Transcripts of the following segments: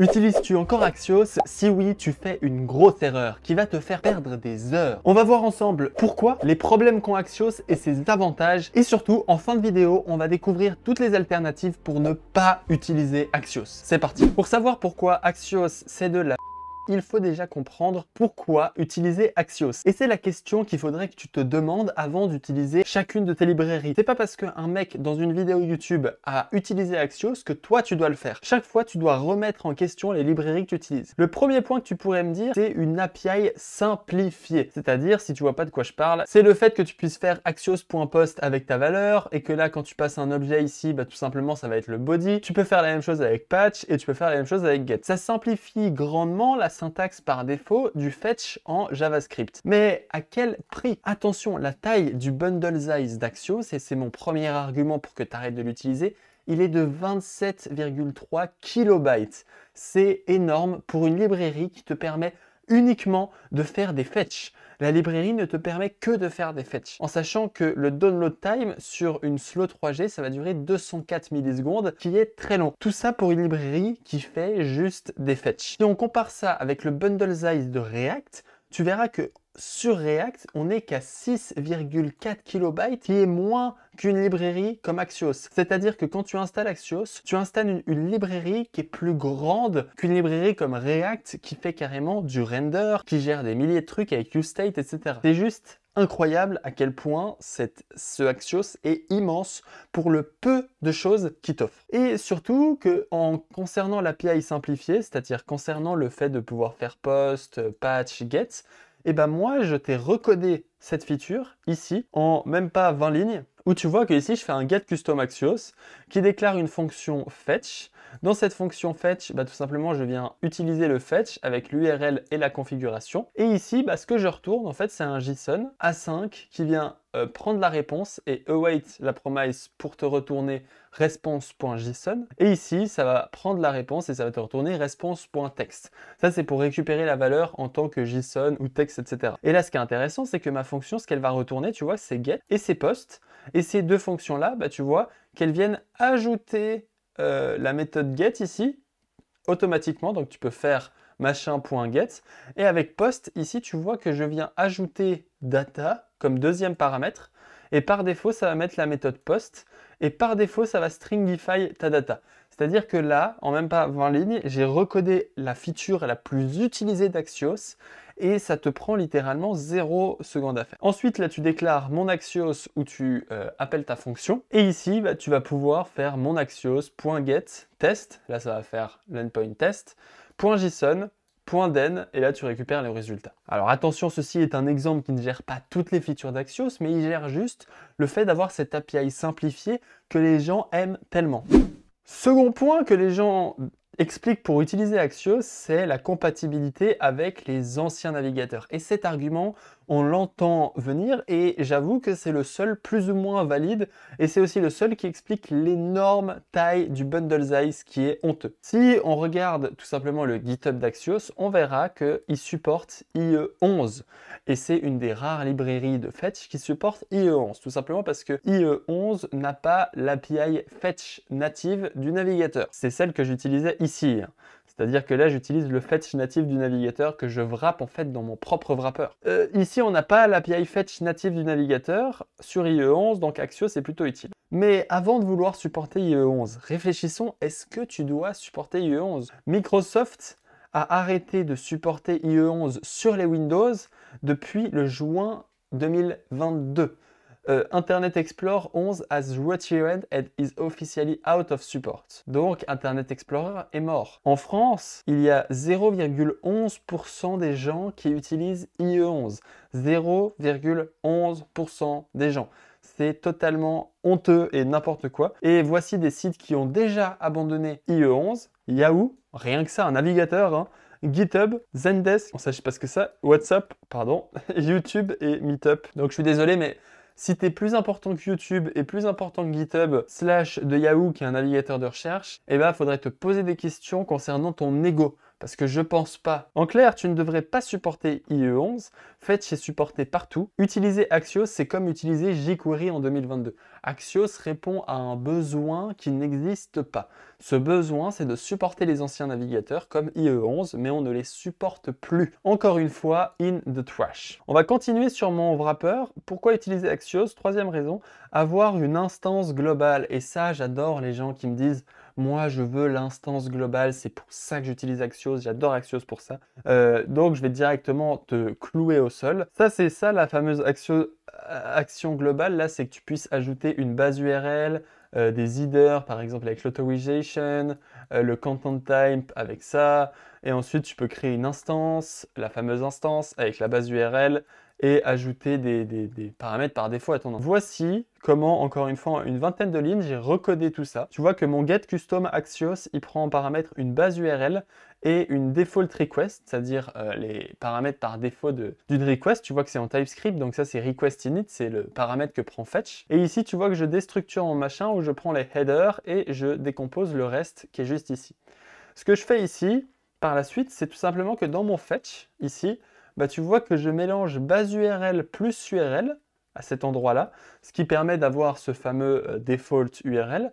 Utilises-tu encore Axios Si oui, tu fais une grosse erreur qui va te faire perdre des heures. On va voir ensemble pourquoi, les problèmes qu'ont Axios et ses avantages. Et surtout, en fin de vidéo, on va découvrir toutes les alternatives pour ne pas utiliser Axios. C'est parti Pour savoir pourquoi Axios, c'est de la il faut déjà comprendre pourquoi utiliser Axios. Et c'est la question qu'il faudrait que tu te demandes avant d'utiliser chacune de tes librairies. C'est pas parce qu'un mec dans une vidéo YouTube a utilisé Axios que toi tu dois le faire. Chaque fois tu dois remettre en question les librairies que tu utilises. Le premier point que tu pourrais me dire, c'est une API simplifiée. C'est-à-dire, si tu vois pas de quoi je parle, c'est le fait que tu puisses faire axios.post avec ta valeur et que là, quand tu passes un objet ici, bah, tout simplement, ça va être le body. Tu peux faire la même chose avec patch et tu peux faire la même chose avec get. Ça simplifie grandement la syntaxe par défaut du fetch en JavaScript. Mais à quel prix Attention, la taille du bundle size d'Axios, et c'est mon premier argument pour que tu arrêtes de l'utiliser, il est de 27,3 kilobytes. C'est énorme pour une librairie qui te permet uniquement de faire des fetchs. La librairie ne te permet que de faire des fetch, en sachant que le download time sur une slow 3G, ça va durer 204 millisecondes, qui est très long. Tout ça pour une librairie qui fait juste des fetch. Si on compare ça avec le bundle size de React, tu verras que sur React, on n'est qu'à 6,4 kilobytes qui est moins qu'une librairie comme Axios. C'est-à-dire que quand tu installes Axios, tu installes une, librairie qui est plus grande qu'une librairie comme React, qui fait carrément du render, qui gère des milliers de trucs avec Ustate, etc. C'est juste incroyable à quel point ce Axios est immense pour le peu de choses qu'il t'offre. Et surtout que en concernant l'API simplifiée, c'est-à-dire concernant le fait de pouvoir faire post, patch, get, et eh ben moi je t'ai recodé cette feature ici en même pas 20 lignes où tu vois que ici je fais un get custom axios qui déclare une fonction fetch. Dans cette fonction fetch, bah, tout simplement je viens utiliser le fetch avec l'URL et la configuration. Et ici, bah, ce que je retourne en fait c'est un JSON A5 qui vient euh, prendre la réponse et await la promise pour te retourner response.json. Et ici, ça va prendre la réponse et ça va te retourner response.text. Ça, c'est pour récupérer la valeur en tant que JSON ou texte, etc. Et là, ce qui est intéressant, c'est que ma fonction, ce qu'elle va retourner, tu vois, c'est get et c'est post. Et ces deux fonctions-là, bah, tu vois, qu'elles viennent ajouter euh, la méthode get ici automatiquement. Donc, tu peux faire machin.get. Et avec post, ici, tu vois que je viens ajouter data comme deuxième paramètre. Et par défaut, ça va mettre la méthode post. Et par défaut, ça va stringify ta data. C'est-à-dire que là, en même pas 20 lignes, j'ai recodé la feature la plus utilisée d'Axios et ça te prend littéralement 0 seconde à faire. Ensuite, là, tu déclares mon Axios où tu euh, appelles ta fonction. Et ici, bah, tu vas pouvoir faire mon Axios.get test. Là, ça va faire l'endpoint test. .json, .den, et là tu récupères les résultats. Alors attention, ceci est un exemple qui ne gère pas toutes les features d'Axios, mais il gère juste le fait d'avoir cette API simplifiée que les gens aiment tellement. Second point que les gens expliquent pour utiliser Axios, c'est la compatibilité avec les anciens navigateurs. Et cet argument on l'entend venir et j'avoue que c'est le seul plus ou moins valide et c'est aussi le seul qui explique l'énorme taille du bundle size qui est honteux. Si on regarde tout simplement le GitHub d'Axios, on verra qu'il supporte IE11 et c'est une des rares librairies de Fetch qui supporte IE11 tout simplement parce que IE11 n'a pas l'API Fetch native du navigateur. C'est celle que j'utilisais ici. Hein. C'est-à-dire que là, j'utilise le fetch natif du navigateur que je wrappe en fait dans mon propre wrapper. Euh, ici, on n'a pas l'API fetch native du navigateur sur IE11, donc Axio, c'est plutôt utile. Mais avant de vouloir supporter IE11, réfléchissons, est-ce que tu dois supporter IE11 Microsoft a arrêté de supporter IE11 sur les Windows depuis le juin 2022. Euh, Internet Explorer 11 has retired and is officially out of support. Donc Internet Explorer est mort. En France, il y a 0,11% des gens qui utilisent IE11. 0,11% des gens. C'est totalement honteux et n'importe quoi. Et voici des sites qui ont déjà abandonné IE11, Yahoo, rien que ça, un navigateur, hein. GitHub, Zendesk, on ne sait pas ce que ça, WhatsApp, pardon, YouTube et Meetup. Donc je suis désolé, mais si tu es plus important que YouTube et plus important que GitHub slash de Yahoo qui est un navigateur de recherche, eh ben, faudrait te poser des questions concernant ton ego parce que je pense pas. En clair, tu ne devrais pas supporter IE11, Faites chez supporté partout. Utiliser Axios, c'est comme utiliser jQuery en 2022. Axios répond à un besoin qui n'existe pas. Ce besoin, c'est de supporter les anciens navigateurs comme IE11, mais on ne les supporte plus. Encore une fois, in the trash. On va continuer sur mon wrapper. Pourquoi utiliser Axios Troisième raison, avoir une instance globale. Et ça, j'adore les gens qui me disent « moi, je veux l'instance globale. C'est pour ça que j'utilise Axios. J'adore Axios pour ça. Euh, donc, je vais directement te clouer au sol. Ça, c'est ça la fameuse euh, action, globale. Là, c'est que tu puisses ajouter une base URL, euh, des headers, par exemple avec l'autorisation, le content type avec ça. Et ensuite, tu peux créer une instance, la fameuse instance avec la base URL, et ajouter des, paramètres par défaut à ton nom. Voici comment, encore une fois, une vingtaine de lignes, j'ai recodé tout ça. Tu vois que mon get custom Axios, il prend en paramètre une base URL et une default request, c'est-à-dire euh, les paramètres par défaut d'une request. Tu vois que c'est en TypeScript, donc ça c'est request init, c'est le paramètre que prend fetch. Et ici, tu vois que je déstructure mon machin où je prends les headers et je décompose le reste qui est juste ici. Ce que je fais ici, par la suite, c'est tout simplement que dans mon fetch, ici, bah, tu vois que je mélange base URL plus URL à cet endroit-là, ce qui permet d'avoir ce fameux euh, default URL.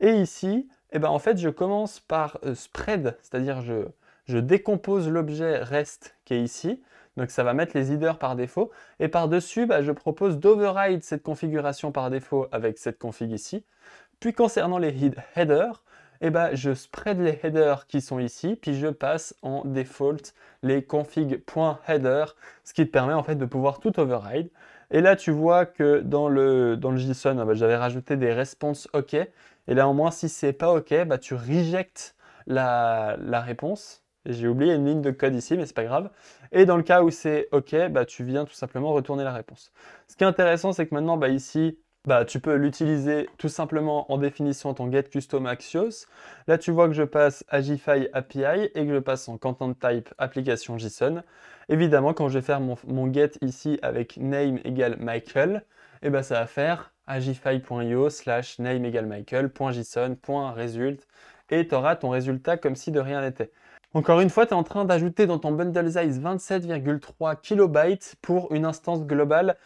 Et ici, eh ben, en fait, je commence par euh, spread, c'est-à-dire je, je décompose l'objet rest qui est ici, donc ça va mettre les headers par défaut. Et par-dessus, bah, je propose d'override cette configuration par défaut avec cette config ici. Puis concernant les headers, eh ben, je spread les headers qui sont ici, puis je passe en default les config.header, ce qui te permet en fait de pouvoir tout override. Et là, tu vois que dans le, le JSON, ah ben, j'avais rajouté des responses OK. Et là, au moins, si c'est pas OK, ben, tu rejectes la, réponse. J'ai oublié une ligne de code ici, mais c'est pas grave. Et dans le cas où c'est OK, bah, tu viens tout simplement retourner la réponse. Ce qui est intéressant, c'est que maintenant, bah, ici, bah, tu peux l'utiliser tout simplement en définissant ton get custom Axios. Là, tu vois que je passe Agify API et que je passe en content type application JSON. Évidemment, quand je vais faire mon, get ici avec name égale Michael, et eh ben, ça va faire agify.io slash name égale michael.json.result et tu auras ton résultat comme si de rien n'était. Encore une fois, tu es en train d'ajouter dans ton bundle size 27,3 kilobytes pour une instance globale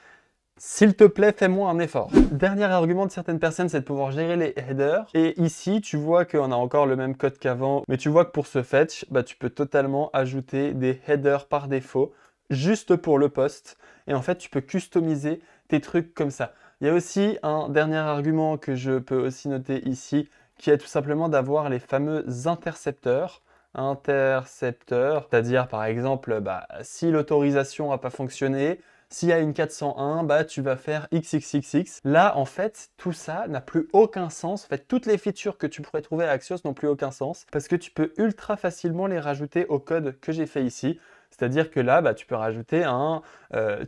s'il te plaît, fais-moi un effort. Dernier argument de certaines personnes, c'est de pouvoir gérer les headers. Et ici, tu vois qu'on a encore le même code qu'avant, mais tu vois que pour ce fetch, bah, tu peux totalement ajouter des headers par défaut, juste pour le poste. Et en fait, tu peux customiser tes trucs comme ça. Il y a aussi un dernier argument que je peux aussi noter ici, qui est tout simplement d'avoir les fameux intercepteurs intercepteurs, c'est-à-dire par exemple, bah, si l'autorisation n'a pas fonctionné, s'il y a une 401, bah, tu vas faire XXXX. Là, en fait, tout ça n'a plus aucun sens. En fait, toutes les features que tu pourrais trouver à Axios n'ont plus aucun sens parce que tu peux ultra facilement les rajouter au code que j'ai fait ici. C'est-à-dire que là, bah, tu peux rajouter un, euh,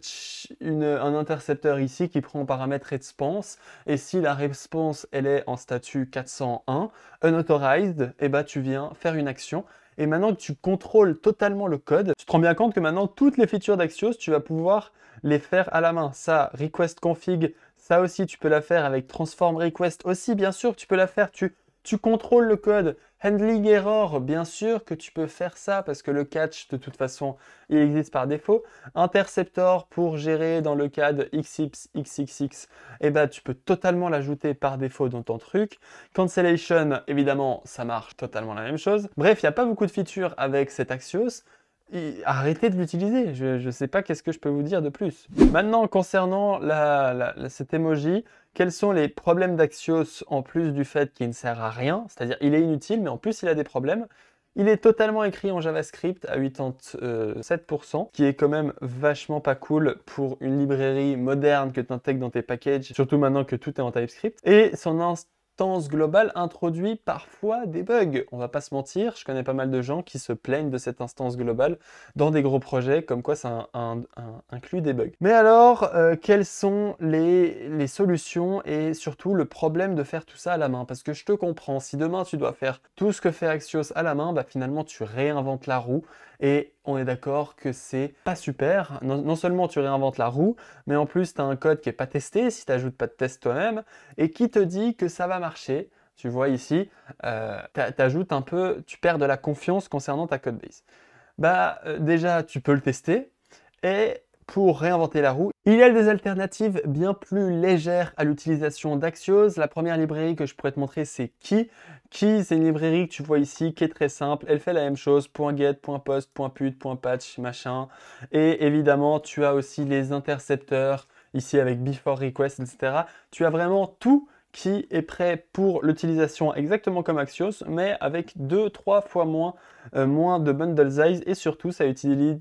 intercepteur ici qui prend en paramètre response. Et si la response, elle est en statut 401, unauthorized, et eh bah, tu viens faire une action et maintenant que tu contrôles totalement le code, tu te rends bien compte que maintenant toutes les features d'Axios, tu vas pouvoir les faire à la main. Ça, request config, ça aussi tu peux la faire avec transform request aussi, bien sûr, tu peux la faire. Tu, tu contrôles le code, Handling error, bien sûr que tu peux faire ça parce que le catch, de toute façon, il existe par défaut. Interceptor pour gérer dans le cadre de eh ben, tu peux totalement l'ajouter par défaut dans ton truc. Cancellation, évidemment, ça marche totalement la même chose. Bref, il n'y a pas beaucoup de features avec cet Axios. arrêtez de l'utiliser. Je ne sais pas qu'est-ce que je peux vous dire de plus. Maintenant, concernant cet emoji, quels sont les problèmes d'Axios en plus du fait qu'il ne sert à rien C'est-à-dire, il est inutile, mais en plus, il a des problèmes. Il est totalement écrit en JavaScript à 87%, qui est quand même vachement pas cool pour une librairie moderne que tu intègres dans tes packages, surtout maintenant que tout est en TypeScript. Et son, Global globale introduit parfois des bugs. On va pas se mentir, je connais pas mal de gens qui se plaignent de cette instance globale dans des gros projets, comme quoi ça inclut des bugs. Mais alors, euh, quelles sont les, les solutions et surtout le problème de faire tout ça à la main Parce que je te comprends, si demain tu dois faire tout ce que fait Axios à la main, bah finalement tu réinventes la roue et on est d'accord que c'est pas super. Non, seulement tu réinventes la roue, mais en plus tu as un code qui n'est pas testé si tu n'ajoutes pas de test toi-même et qui te dit que ça va marcher. Tu vois ici, euh, tu ajoutes un peu, tu perds de la confiance concernant ta code base. Bah euh, déjà tu peux le tester et pour réinventer la roue. Il y a des alternatives bien plus légères à l'utilisation d'Axios. La première librairie que je pourrais te montrer, c'est qui Qui c'est une librairie que tu vois ici, qui est très simple. Elle fait la même chose, point .get, point .post, point .put, point .patch, machin. Et évidemment, tu as aussi les intercepteurs, ici avec before request, etc. Tu as vraiment tout qui est prêt pour l'utilisation exactement comme Axios, mais avec 2-3 fois moins, euh, moins de bundle size et surtout ça utilise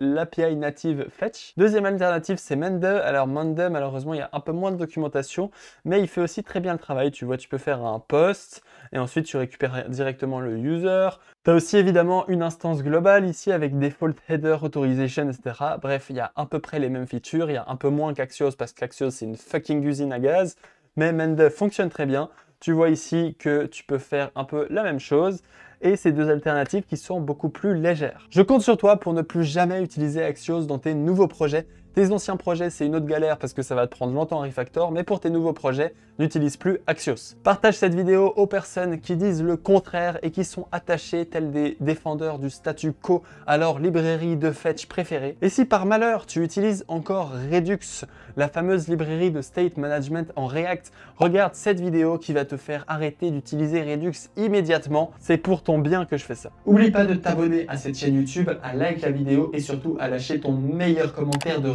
l'API native Fetch. Deuxième alternative c'est Mende. Alors Mende malheureusement il y a un peu moins de documentation, mais il fait aussi très bien le travail. Tu vois, tu peux faire un post et ensuite tu récupères directement le user. Tu as aussi évidemment une instance globale ici avec default header, authorization, etc. Bref, il y a à peu près les mêmes features, il y a un peu moins qu'Axios parce qu'Axios c'est une fucking usine à gaz mais Mende fonctionne très bien. Tu vois ici que tu peux faire un peu la même chose et ces deux alternatives qui sont beaucoup plus légères. Je compte sur toi pour ne plus jamais utiliser Axios dans tes nouveaux projets tes anciens projets, c'est une autre galère parce que ça va te prendre longtemps à refactor, mais pour tes nouveaux projets, n'utilise plus Axios. Partage cette vidéo aux personnes qui disent le contraire et qui sont attachées tels des défendeurs du statu quo à leur librairie de fetch préférée. Et si par malheur, tu utilises encore Redux, la fameuse librairie de state management en React, regarde cette vidéo qui va te faire arrêter d'utiliser Redux immédiatement. C'est pour ton bien que je fais ça. Oublie pas de t'abonner à cette chaîne YouTube, à liker la vidéo et surtout à lâcher ton meilleur commentaire de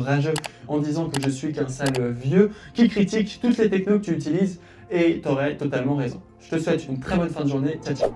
en disant que je suis qu'un sale vieux qui critique toutes les technos que tu utilises et t'aurais totalement raison. Je te souhaite une très bonne fin de journée. Ciao, ciao.